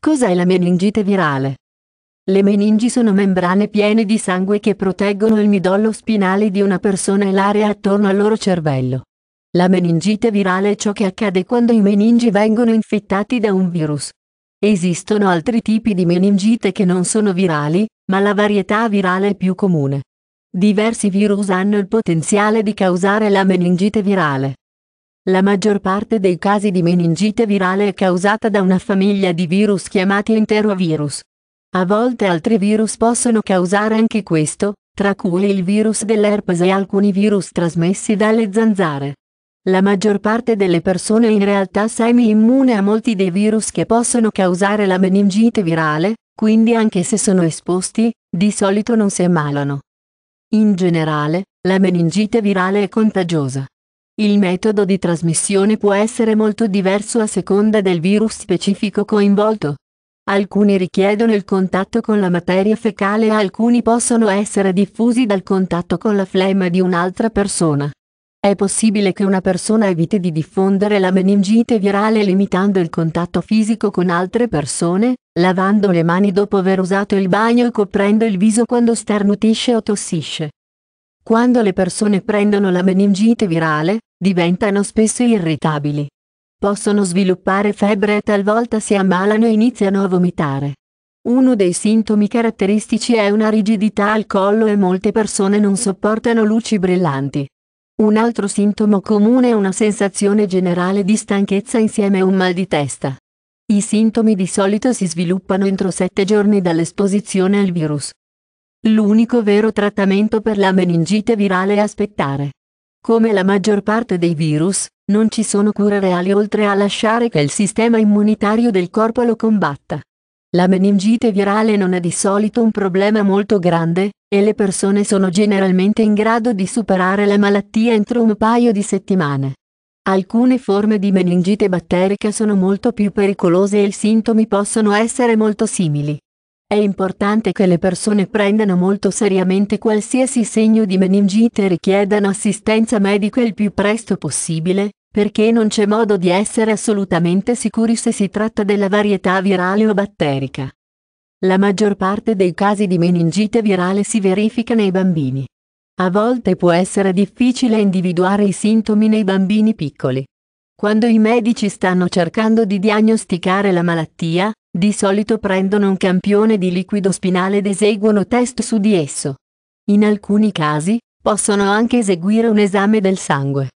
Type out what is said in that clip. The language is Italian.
Cos'è la meningite virale? Le meningi sono membrane piene di sangue che proteggono il midollo spinale di una persona e l'area attorno al loro cervello. La meningite virale è ciò che accade quando i meningi vengono infettati da un virus. Esistono altri tipi di meningite che non sono virali, ma la varietà virale è più comune. Diversi virus hanno il potenziale di causare la meningite virale. La maggior parte dei casi di meningite virale è causata da una famiglia di virus chiamati enterovirus. A volte altri virus possono causare anche questo, tra cui il virus dell'herpes e alcuni virus trasmessi dalle zanzare. La maggior parte delle persone è in realtà semi-immune a molti dei virus che possono causare la meningite virale, quindi anche se sono esposti, di solito non si ammalano. In generale, la meningite virale è contagiosa. Il metodo di trasmissione può essere molto diverso a seconda del virus specifico coinvolto. Alcuni richiedono il contatto con la materia fecale e alcuni possono essere diffusi dal contatto con la flemma di un'altra persona. È possibile che una persona eviti di diffondere la meningite virale limitando il contatto fisico con altre persone, lavando le mani dopo aver usato il bagno e coprendo il viso quando starnutisce o tossisce. Quando le persone prendono la meningite virale, diventano spesso irritabili. Possono sviluppare febbre e talvolta si ammalano e iniziano a vomitare. Uno dei sintomi caratteristici è una rigidità al collo e molte persone non sopportano luci brillanti. Un altro sintomo comune è una sensazione generale di stanchezza insieme a un mal di testa. I sintomi di solito si sviluppano entro sette giorni dall'esposizione al virus. L'unico vero trattamento per la meningite virale è aspettare. Come la maggior parte dei virus, non ci sono cure reali oltre a lasciare che il sistema immunitario del corpo lo combatta. La meningite virale non è di solito un problema molto grande, e le persone sono generalmente in grado di superare la malattia entro un paio di settimane. Alcune forme di meningite batterica sono molto più pericolose e i sintomi possono essere molto simili. È importante che le persone prendano molto seriamente qualsiasi segno di meningite e richiedano assistenza medica il più presto possibile, perché non c'è modo di essere assolutamente sicuri se si tratta della varietà virale o batterica. La maggior parte dei casi di meningite virale si verifica nei bambini. A volte può essere difficile individuare i sintomi nei bambini piccoli. Quando i medici stanno cercando di diagnosticare la malattia, di solito prendono un campione di liquido spinale ed eseguono test su di esso. In alcuni casi, possono anche eseguire un esame del sangue.